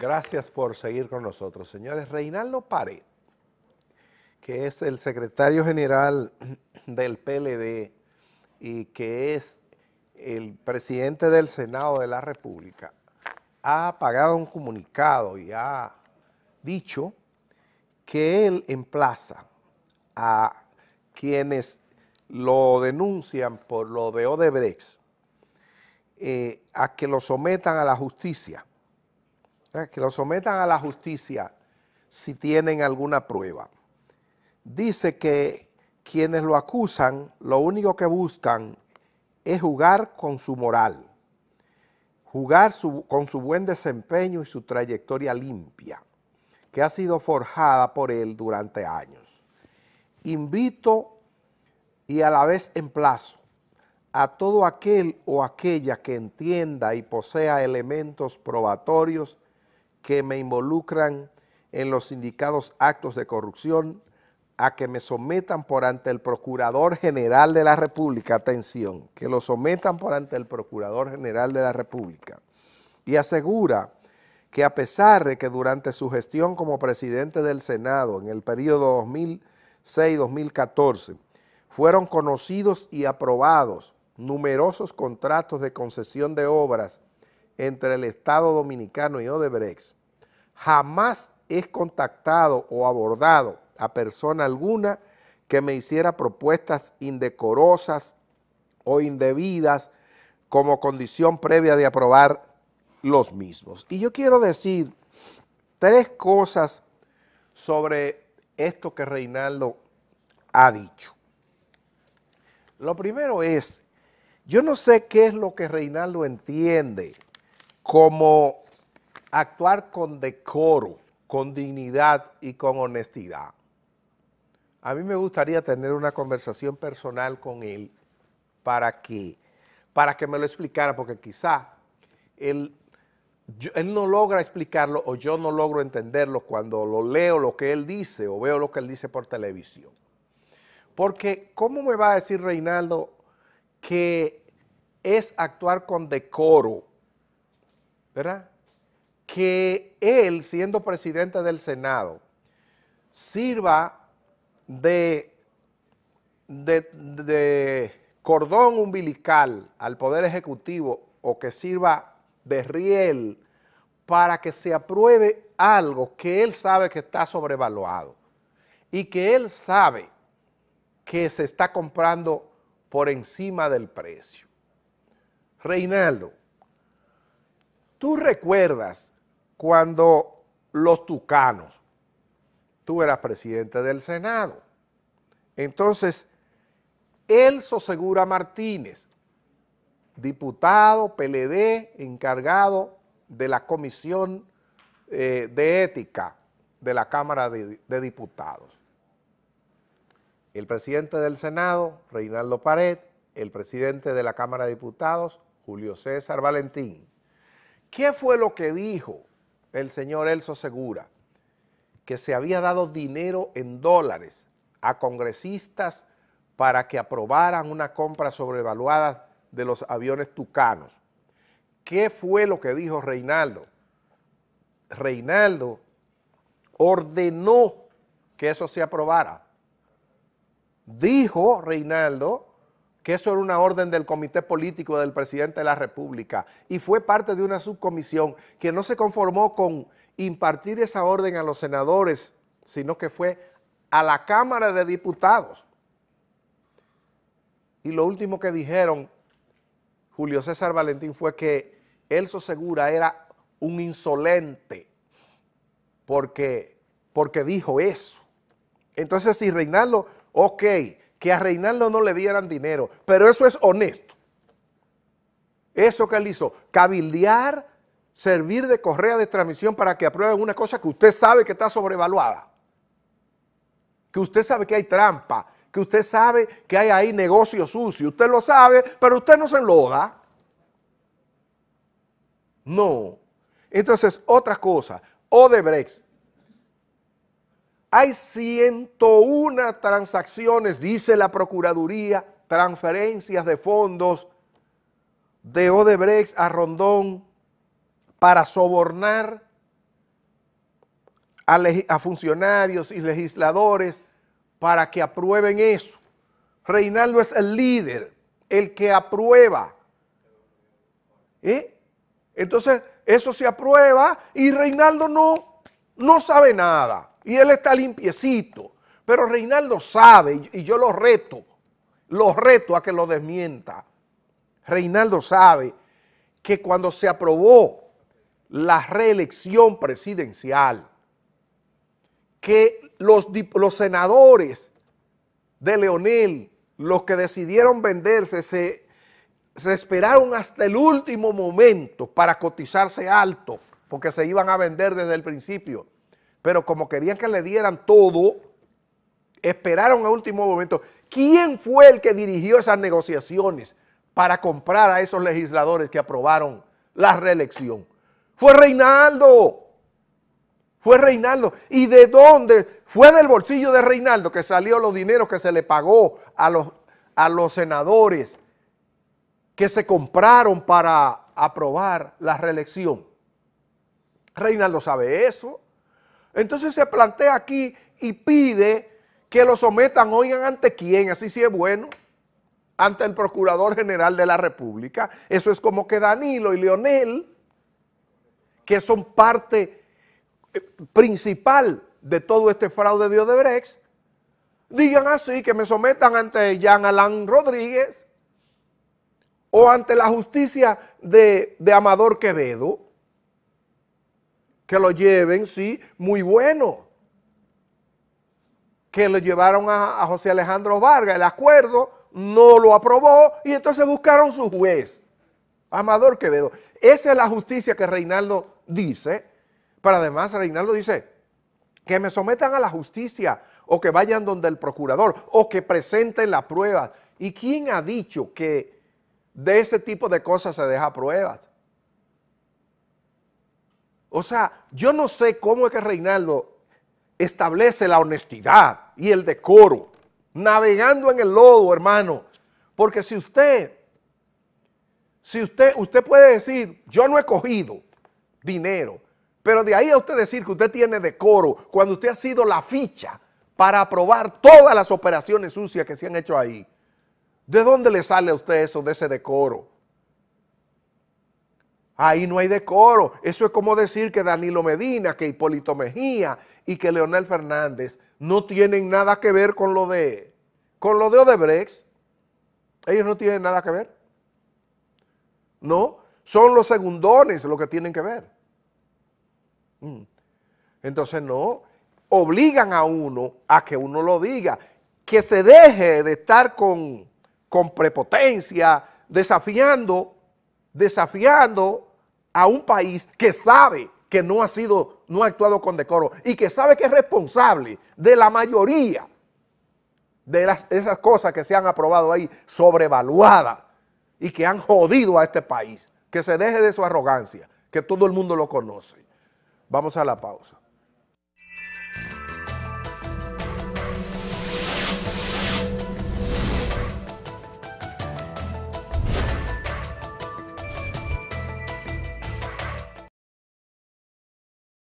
Gracias por seguir con nosotros, señores. Reinaldo Pared, que es el secretario general del PLD y que es el presidente del Senado de la República, ha pagado un comunicado y ha dicho que él emplaza a quienes lo denuncian por lo de Odebrecht eh, a que lo sometan a la justicia que lo sometan a la justicia si tienen alguna prueba. Dice que quienes lo acusan, lo único que buscan es jugar con su moral, jugar con su buen desempeño y su trayectoria limpia, que ha sido forjada por él durante años. Invito y a la vez emplazo a todo aquel o aquella que entienda y posea elementos probatorios que me involucran en los indicados actos de corrupción a que me sometan por ante el Procurador General de la República, atención, que lo sometan por ante el Procurador General de la República, y asegura que a pesar de que durante su gestión como presidente del Senado en el periodo 2006-2014 fueron conocidos y aprobados numerosos contratos de concesión de obras entre el Estado Dominicano y Odebrecht, jamás es contactado o abordado a persona alguna que me hiciera propuestas indecorosas o indebidas como condición previa de aprobar los mismos. Y yo quiero decir tres cosas sobre esto que Reinaldo ha dicho. Lo primero es, yo no sé qué es lo que Reinaldo entiende como actuar con decoro, con dignidad y con honestidad. A mí me gustaría tener una conversación personal con él para que, para que me lo explicara, porque quizá él, él no logra explicarlo o yo no logro entenderlo cuando lo leo lo que él dice o veo lo que él dice por televisión. Porque, ¿cómo me va a decir Reinaldo que es actuar con decoro ¿verdad? Que él, siendo presidente del Senado, sirva de, cordón umbilical al Poder Ejecutivo o que sirva de riel para que se apruebe algo que él sabe que está sobrevaluado y que él sabe que se está comprando por encima del precio. Reinaldo, Tú recuerdas cuando los tucanos, tú eras presidente del Senado. Entonces, Elso Segura Martínez, diputado PLD, encargado de la Comisión eh, de Ética de la Cámara de, de Diputados. El presidente del Senado, Reinaldo Pared, el presidente de la Cámara de Diputados, Julio César Valentín. ¿Qué fue lo que dijo el señor Elso Segura? Que se había dado dinero en dólares a congresistas para que aprobaran una compra sobrevaluada de los aviones tucanos. ¿Qué fue lo que dijo Reinaldo? Reinaldo ordenó que eso se aprobara. Dijo Reinaldo que eso era una orden del comité político del presidente de la República y fue parte de una subcomisión que no se conformó con impartir esa orden a los senadores, sino que fue a la Cámara de Diputados. Y lo último que dijeron Julio César Valentín fue que Elso Segura era un insolente porque, porque dijo eso. Entonces, si Reinaldo, ok, que a Reinaldo no le dieran dinero, pero eso es honesto. Eso que él hizo, cabildear, servir de correa de transmisión para que aprueben una cosa que usted sabe que está sobrevaluada, que usted sabe que hay trampa, que usted sabe que hay ahí negocio sucio, usted lo sabe, pero usted no se enloda. No. Entonces, otra cosa, Odebrecht, hay 101 transacciones, dice la Procuraduría, transferencias de fondos de Odebrecht a Rondón para sobornar a, funcionarios y legisladores para que aprueben eso. Reinaldo es el líder, el que aprueba. ¿Eh? Entonces, eso se aprueba y Reinaldo no, no sabe nada. Y él está limpiecito. Pero Reinaldo sabe, y yo lo reto, lo reto a que lo desmienta. Reinaldo sabe que cuando se aprobó la reelección presidencial, que los, senadores de Leonel, los que decidieron venderse, se esperaron hasta el último momento para cotizarse alto, porque se iban a vender desde el principio pero como querían que le dieran todo, esperaron a último momento. ¿Quién fue el que dirigió esas negociaciones para comprar a esos legisladores que aprobaron la reelección? Fue Reinaldo. Fue Reinaldo. ¿Y de dónde? Fue del bolsillo de Reinaldo que salió los dineros que se le pagó a los, a los senadores que se compraron para aprobar la reelección. Reinaldo sabe eso. Entonces se plantea aquí y pide que lo sometan, oigan, ante quién, así sí es bueno, ante el Procurador General de la República. Eso es como que Danilo y Leonel, que son parte eh, principal de todo este fraude de Odebrecht, digan así, que me sometan ante Jean Alain Rodríguez o ante la justicia de, de Amador Quevedo que lo lleven, sí, muy bueno. Que lo llevaron a, José Alejandro Vargas, el acuerdo no lo aprobó y entonces buscaron su juez, Amador Quevedo. Esa es la justicia que Reinaldo dice, pero además Reinaldo dice que me sometan a la justicia o que vayan donde el procurador o que presenten la prueba. ¿Y quién ha dicho que de ese tipo de cosas se deja pruebas? O sea, yo no sé cómo es que Reinaldo establece la honestidad y el decoro, navegando en el lodo, hermano. Porque si usted, si usted, usted puede decir, yo no he cogido dinero, pero de ahí a usted decir que usted tiene decoro, cuando usted ha sido la ficha para aprobar todas las operaciones sucias que se han hecho ahí, ¿de dónde le sale a usted eso de ese decoro? Ahí no hay decoro. Eso es como decir que Danilo Medina, que Hipólito Mejía y que Leonel Fernández no tienen nada que ver con lo de, con lo de Odebrecht. Ellos no tienen nada que ver. No, son los segundones los que tienen que ver. Mm. Entonces no, obligan a uno a que uno lo diga, que se deje de estar con, con prepotencia, desafiando desafiando a un país que sabe que no ha sido, no ha actuado con decoro y que sabe que es responsable de la mayoría de las, esas cosas que se han aprobado ahí sobrevaluadas y que han jodido a este país. Que se deje de su arrogancia, que todo el mundo lo conoce. Vamos a la pausa.